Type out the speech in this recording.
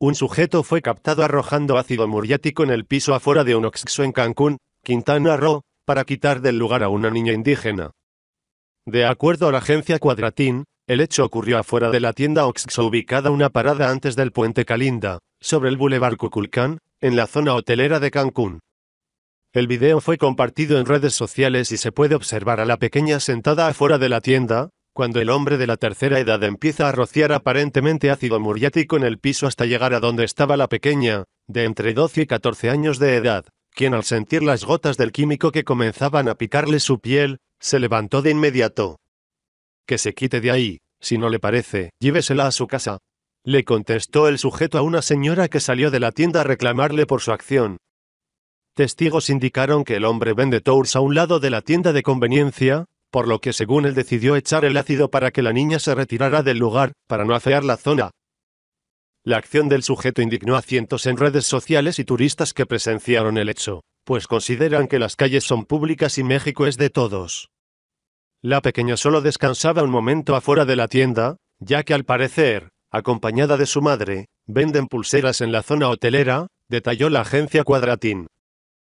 Un sujeto fue captado arrojando ácido muriático en el piso afuera de un Oxxo en Cancún, Quintana Roo, para quitar del lugar a una niña indígena. De acuerdo a la agencia Cuadratín, el hecho ocurrió afuera de la tienda Oxxo ubicada una parada antes del puente Calinda, sobre el bulevar Cuculcán, en la zona hotelera de Cancún. El video fue compartido en redes sociales y se puede observar a la pequeña sentada afuera de la tienda, cuando el hombre de la tercera edad empieza a rociar aparentemente ácido muriático en el piso hasta llegar a donde estaba la pequeña, de entre 12 y 14 años de edad, quien al sentir las gotas del químico que comenzaban a picarle su piel, se levantó de inmediato. Que se quite de ahí, si no le parece, llévesela a su casa. Le contestó el sujeto a una señora que salió de la tienda a reclamarle por su acción. Testigos indicaron que el hombre vende tours a un lado de la tienda de conveniencia, por lo que según él decidió echar el ácido para que la niña se retirara del lugar, para no afear la zona. La acción del sujeto indignó a cientos en redes sociales y turistas que presenciaron el hecho, pues consideran que las calles son públicas y México es de todos. La pequeña solo descansaba un momento afuera de la tienda, ya que al parecer, acompañada de su madre, venden pulseras en la zona hotelera, detalló la agencia Cuadratín.